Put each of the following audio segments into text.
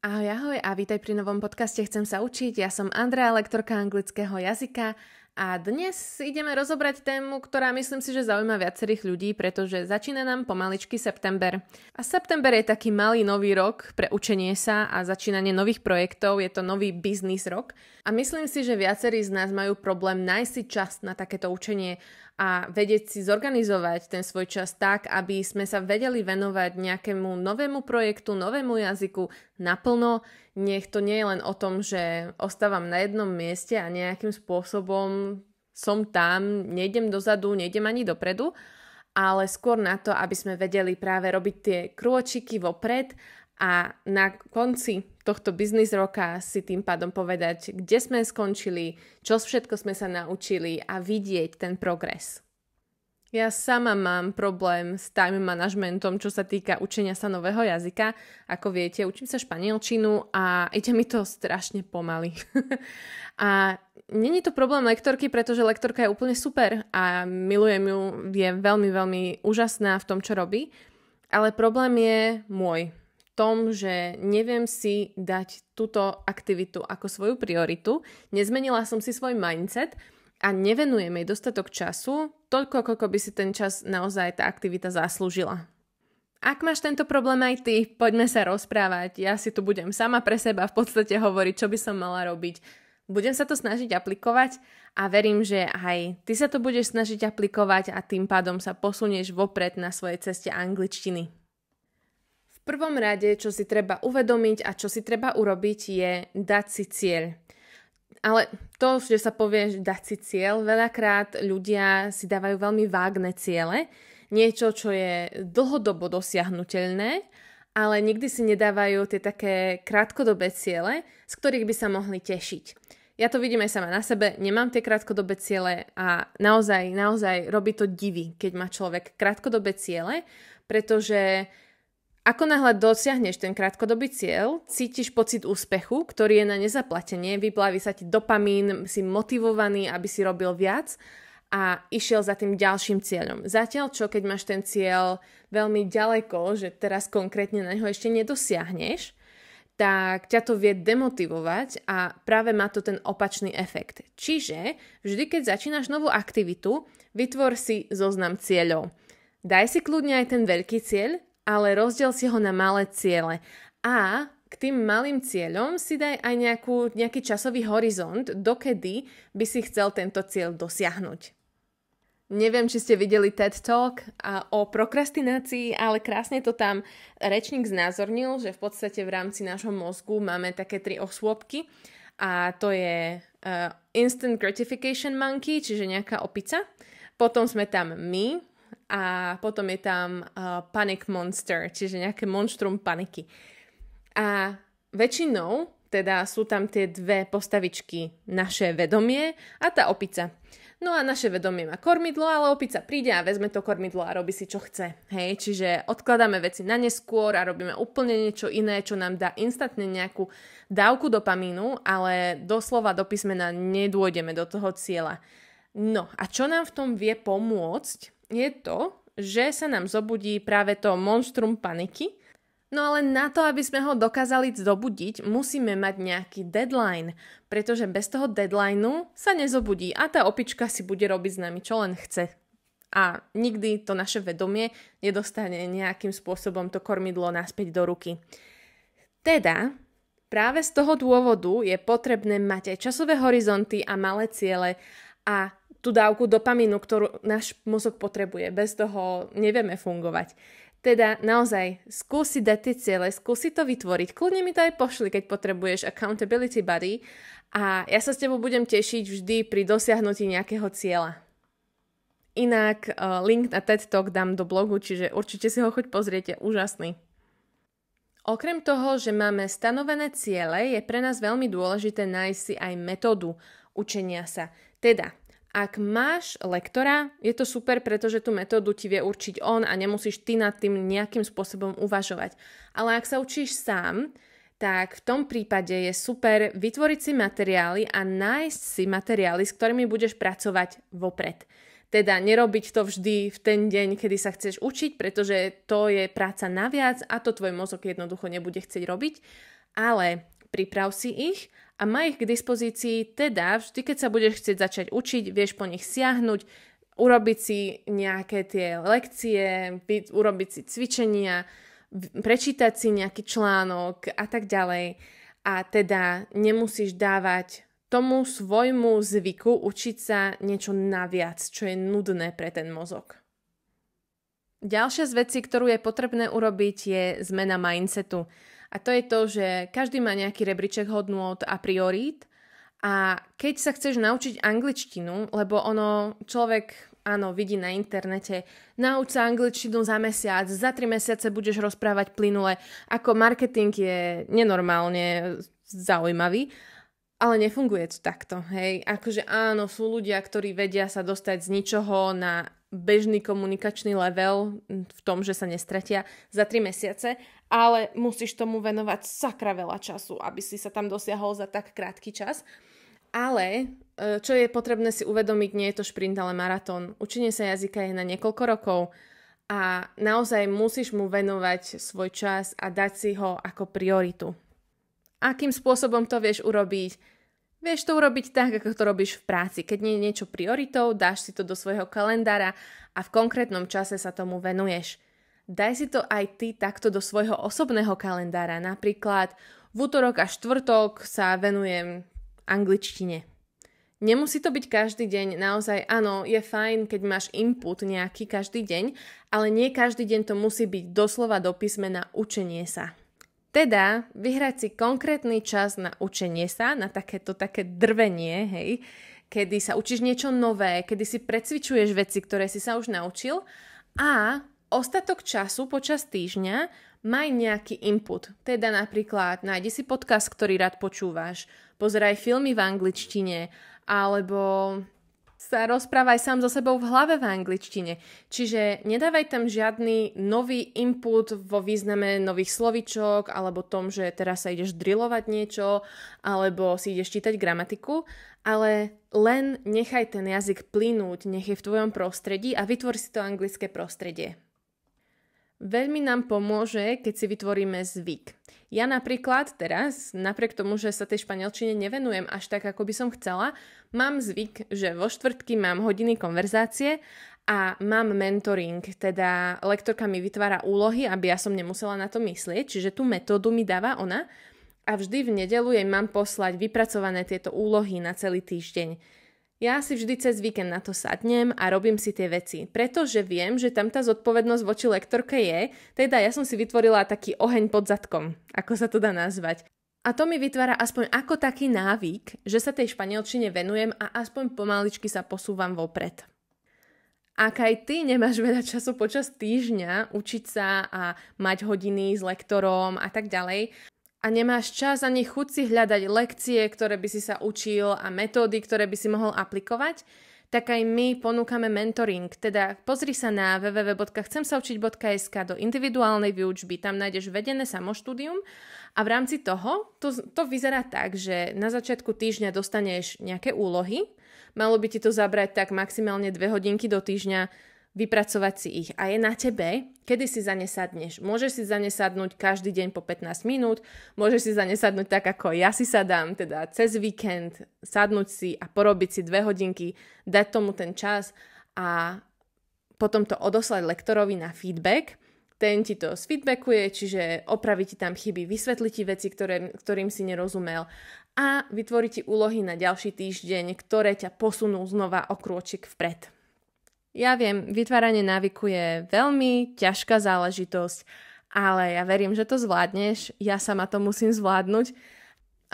Ahoj, ahoj a vítaj pri novom podcaste Chcem sa učiť. Ja som Andrea, lektorka anglického jazyka a dnes ideme rozobrať tému, ktorá myslím si, že zaujíma viacerých ľudí, pretože začína nám pomaličky september. A september je taký malý nový rok pre učenie sa a začínanie nových projektov, je to nový biznis rok. A myslím si, že viacerí z nás majú problém nájsť si čas na takéto učenie a vedieť si zorganizovať ten svoj čas tak, aby sme sa vedeli venovať nejakému novému projektu, novému jazyku naplno. Nech to nie je len o tom, že ostávam na jednom mieste a nejakým spôsobom som tam, nejdem dozadu, nejdem ani dopredu, ale skôr na to, aby sme vedeli práve robiť tie krôčiky vopred a na konci tohto biznis roka si tým pádom povedať, kde sme skončili, čo všetko sme sa naučili a vidieť ten progres. Ja sama mám problém s time managementom, čo sa týka učenia sa nového jazyka. Ako viete, učím sa španielčinu a ide mi to strašne pomaly. a není to problém lektorky, pretože lektorka je úplne super a milujem ju, je veľmi, veľmi úžasná v tom, čo robí. Ale problém je môj, tom, že neviem si dať túto aktivitu ako svoju prioritu, nezmenila som si svoj mindset a nevenujem jej dostatok času, toľko, ako by si ten čas naozaj tá aktivita zaslúžila. Ak máš tento problém aj ty, poďme sa rozprávať. Ja si tu budem sama pre seba v podstate hovoriť, čo by som mala robiť. Budem sa to snažiť aplikovať a verím, že aj ty sa to budeš snažiť aplikovať a tým pádom sa posunieš vopred na svojej ceste angličtiny prvom rade, čo si treba uvedomiť a čo si treba urobiť, je dať si cieľ. Ale to, že sa povie dať si cieľ, veľakrát ľudia si dávajú veľmi vágne ciele, niečo, čo je dlhodobo dosiahnutelné, ale nikdy si nedávajú tie také krátkodobé ciele, z ktorých by sa mohli tešiť. Ja to vidím aj sama na sebe, nemám tie krátkodobé ciele a naozaj, naozaj robí to divy, keď má človek krátkodobé ciele, pretože ako náhle dosiahneš ten krátkodobý cieľ, cítiš pocit úspechu, ktorý je na nezaplatenie, vyplaví sa ti dopamín, si motivovaný, aby si robil viac a išiel za tým ďalším cieľom. Zatiaľ čo, keď máš ten cieľ veľmi ďaleko, že teraz konkrétne na neho ešte nedosiahneš, tak ťa to vie demotivovať a práve má to ten opačný efekt. Čiže vždy, keď začínaš novú aktivitu, vytvor si zoznam cieľov. Daj si kľudne aj ten veľký cieľ, ale rozdiel si ho na malé ciele. A k tým malým cieľom si daj aj nejakú, nejaký časový horizont, dokedy by si chcel tento cieľ dosiahnuť. Neviem, či ste videli TED Talk a o prokrastinácii, ale krásne to tam rečník znázornil, že v podstate v rámci nášho mozgu máme také tri osôbky a to je uh, Instant Gratification Monkey, čiže nejaká opica. Potom sme tam my, a potom je tam uh, panic monster, čiže nejaké monštrum paniky. A väčšinou teda sú tam tie dve postavičky, naše vedomie a tá opica. No a naše vedomie má kormidlo, ale opica príde a vezme to kormidlo a robí si čo chce. Hej, čiže odkladáme veci na neskôr a robíme úplne niečo iné, čo nám dá instantne nejakú dávku dopamínu, ale doslova do písmena nedôjdeme do toho cieľa. No a čo nám v tom vie pomôcť? je to, že sa nám zobudí práve to monstrum paniky. No ale na to, aby sme ho dokázali zobudiť, musíme mať nejaký deadline, pretože bez toho deadlineu sa nezobudí a tá opička si bude robiť s nami, čo len chce. A nikdy to naše vedomie nedostane nejakým spôsobom to kormidlo naspäť do ruky. Teda, práve z toho dôvodu je potrebné mať aj časové horizonty a malé ciele a tú dávku dopamínu, ktorú náš mozog potrebuje. Bez toho nevieme fungovať. Teda naozaj, skúsi dať tie ciele, skúsi to vytvoriť. Kľudne mi to aj pošli, keď potrebuješ accountability buddy a ja sa s tebou budem tešiť vždy pri dosiahnutí nejakého cieľa. Inak eh, link na TED Talk dám do blogu, čiže určite si ho choď pozrieť, je úžasný. Okrem toho, že máme stanovené ciele, je pre nás veľmi dôležité nájsť si aj metódu učenia sa. Teda, ak máš lektora, je to super, pretože tú metódu ti vie určiť on a nemusíš ty nad tým nejakým spôsobom uvažovať. Ale ak sa učíš sám, tak v tom prípade je super vytvoriť si materiály a nájsť si materiály, s ktorými budeš pracovať vopred. Teda nerobiť to vždy v ten deň, kedy sa chceš učiť, pretože to je práca naviac a to tvoj mozog jednoducho nebude chcieť robiť, ale priprav si ich a má ich k dispozícii, teda vždy, keď sa budeš chcieť začať učiť, vieš po nich siahnuť, urobiť si nejaké tie lekcie, urobiť si cvičenia, prečítať si nejaký článok a tak ďalej. A teda nemusíš dávať tomu svojmu zvyku učiť sa niečo naviac, čo je nudné pre ten mozog. Ďalšia z vecí, ktorú je potrebné urobiť, je zmena mindsetu. A to je to, že každý má nejaký rebríček hodnôt a priorít a keď sa chceš naučiť angličtinu, lebo ono človek áno, vidí na internete. Nauč sa angličtinu za mesiac, za tri mesiace budeš rozprávať plynule. Ako marketing je nenormálne zaujímavý, ale nefunguje to takto, hej. Akože áno, sú ľudia, ktorí vedia sa dostať z ničoho na bežný komunikačný level v tom, že sa nestratia za 3 mesiace, ale musíš tomu venovať sakra veľa času, aby si sa tam dosiahol za tak krátky čas. Ale e, čo je potrebné si uvedomiť, nie je to šprint, ale maratón. Učenie sa jazyka je na niekoľko rokov a naozaj musíš mu venovať svoj čas a dať si ho ako prioritu. Akým spôsobom to vieš urobiť? Vieš to urobiť tak, ako to robíš v práci. Keď nie je niečo prioritou, dáš si to do svojho kalendára a v konkrétnom čase sa tomu venuješ. Daj si to aj ty takto do svojho osobného kalendára. Napríklad v útorok a štvrtok sa venujem angličtine. Nemusí to byť každý deň, naozaj áno, je fajn, keď máš input nejaký každý deň, ale nie každý deň to musí byť doslova do písmena učenie sa. Teda vyhrať si konkrétny čas na učenie sa, na takéto také drvenie, hej, kedy sa učíš niečo nové, kedy si precvičuješ veci, ktoré si sa už naučil a ostatok času počas týždňa maj nejaký input. Teda napríklad nájdi si podcast, ktorý rád počúvaš, pozeraj filmy v angličtine alebo sa rozprávaj sám so sebou v hlave v angličtine. Čiže nedávaj tam žiadny nový input vo význame nových slovičok alebo tom, že teraz sa ideš drilovať niečo alebo si ideš čítať gramatiku, ale len nechaj ten jazyk plynúť, nech je v tvojom prostredí a vytvor si to anglické prostredie. Veľmi nám pomôže, keď si vytvoríme zvyk. Ja napríklad teraz, napriek tomu, že sa tej španielčine nevenujem až tak, ako by som chcela, mám zvyk, že vo štvrtky mám hodiny konverzácie a mám mentoring, teda lektorka mi vytvára úlohy, aby ja som nemusela na to myslieť, čiže tú metódu mi dáva ona a vždy v nedelu jej mám poslať vypracované tieto úlohy na celý týždeň. Ja si vždy cez víkend na to sadnem a robím si tie veci, pretože viem, že tam tá zodpovednosť voči lektorke je, teda ja som si vytvorila taký oheň pod zadkom, ako sa to dá nazvať. A to mi vytvára aspoň ako taký návyk, že sa tej španielčine venujem a aspoň pomaličky sa posúvam vopred. Ak aj ty nemáš veľa času počas týždňa učiť sa a mať hodiny s lektorom a tak ďalej, a nemáš čas ani chuť si hľadať lekcie, ktoré by si sa učil a metódy, ktoré by si mohol aplikovať, tak aj my ponúkame mentoring. Teda pozri sa na www.chcemsaučiť.sk do individuálnej výučby, tam nájdeš vedené samoštúdium a v rámci toho to, to vyzerá tak, že na začiatku týždňa dostaneš nejaké úlohy, malo by ti to zabrať tak maximálne dve hodinky do týždňa, vypracovať si ich a je na tebe, kedy si zanesadneš. Môžeš si zanesadnúť každý deň po 15 minút, môžeš si zanesadnúť tak, ako ja si sadám, teda cez víkend, sadnúť si a porobiť si dve hodinky, dať tomu ten čas a potom to odoslať lektorovi na feedback. Ten ti to sfeedbackuje, čiže opraví ti tam chyby, vysvetlí ti veci, ktoré, ktorým si nerozumel a vytvorí ti úlohy na ďalší týždeň, ktoré ťa posunú znova o krôčik vpred. Ja viem, vytváranie návyku je veľmi ťažká záležitosť, ale ja verím, že to zvládneš, ja sama to musím zvládnuť.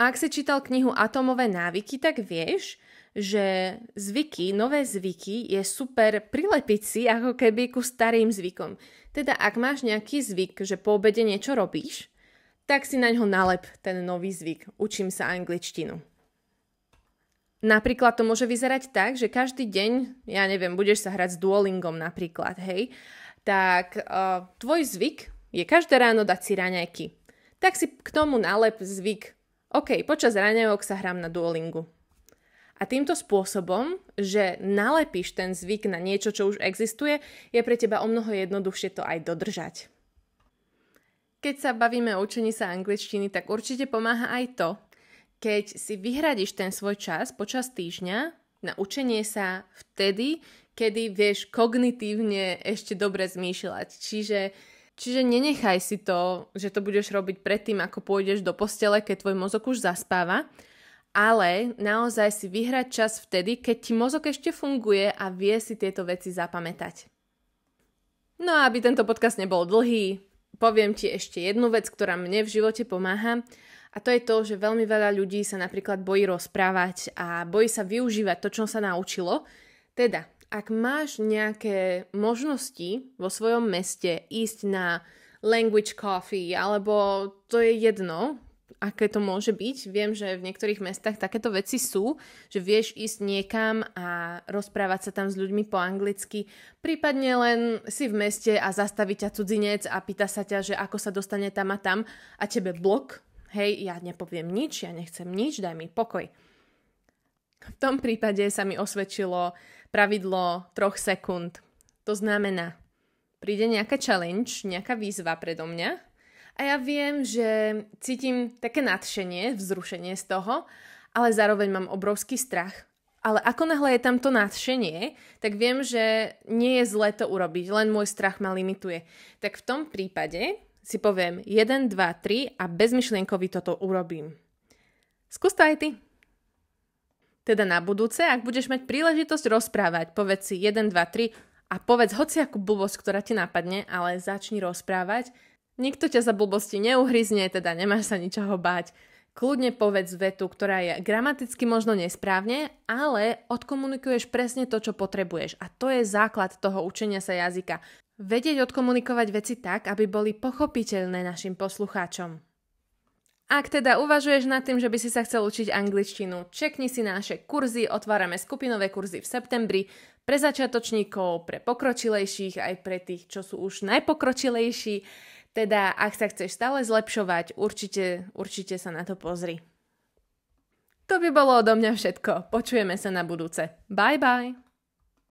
A ak si čítal knihu Atomové návyky, tak vieš, že zvyky, nové zvyky je super prilepiť si ako keby ku starým zvykom. Teda ak máš nejaký zvyk, že po obede niečo robíš, tak si na ňo nalep ten nový zvyk. Učím sa angličtinu. Napríklad to môže vyzerať tak, že každý deň, ja neviem, budeš sa hrať s Duolingom napríklad, hej, tak uh, tvoj zvyk je každé ráno dať si raňajky. Tak si k tomu nalep zvyk. OK, počas raňajok sa hrám na Duolingu. A týmto spôsobom, že nalepíš ten zvyk na niečo, čo už existuje, je pre teba o mnoho jednoduchšie to aj dodržať. Keď sa bavíme o učení sa angličtiny, tak určite pomáha aj to, keď si vyhradiš ten svoj čas počas týždňa na učenie sa vtedy, kedy vieš kognitívne ešte dobre zmýšľať. Čiže, čiže nenechaj si to, že to budeš robiť predtým, ako pôjdeš do postele, keď tvoj mozog už zaspáva, ale naozaj si vyhrať čas vtedy, keď ti mozog ešte funguje a vie si tieto veci zapamätať. No a aby tento podcast nebol dlhý, poviem ti ešte jednu vec, ktorá mne v živote pomáha a to je to, že veľmi veľa ľudí sa napríklad bojí rozprávať a bojí sa využívať to, čo sa naučilo. Teda, ak máš nejaké možnosti vo svojom meste ísť na language coffee, alebo to je jedno, aké to môže byť. Viem, že v niektorých mestách takéto veci sú, že vieš ísť niekam a rozprávať sa tam s ľuďmi po anglicky. Prípadne len si v meste a zastaví ťa cudzinec a pýta sa ťa, že ako sa dostane tam a tam a tebe blok Hej, ja nepoviem nič, ja nechcem nič, daj mi pokoj. V tom prípade sa mi osvedčilo pravidlo troch sekúnd. To znamená, príde nejaká challenge, nejaká výzva predo mňa a ja viem, že cítim také nadšenie, vzrušenie z toho, ale zároveň mám obrovský strach ale ako náhle je tam to nadšenie, tak viem, že nie je zlé to urobiť, len môj strach ma limituje. Tak v tom prípade si poviem 1, 2, 3 a bezmyšlienkovi toto urobím. Skús to aj ty. Teda na budúce, ak budeš mať príležitosť rozprávať, povedz si 1, 2, 3 a povedz hociakú blbosť, ktorá ti napadne, ale začni rozprávať. Nikto ťa za blbosti neuhryzne, teda nemáš sa ničoho báť. Kľudne povedz vetu, ktorá je gramaticky možno nesprávne, ale odkomunikuješ presne to, čo potrebuješ. A to je základ toho učenia sa jazyka. Vedieť odkomunikovať veci tak, aby boli pochopiteľné našim poslucháčom. Ak teda uvažuješ nad tým, že by si sa chcel učiť angličtinu, čekni si naše kurzy, otvárame skupinové kurzy v septembri pre začiatočníkov, pre pokročilejších, aj pre tých, čo sú už najpokročilejší. Teda, ak sa chceš stále zlepšovať, určite, určite sa na to pozri. To by bolo odo mňa všetko. Počujeme sa na budúce. Bye bye!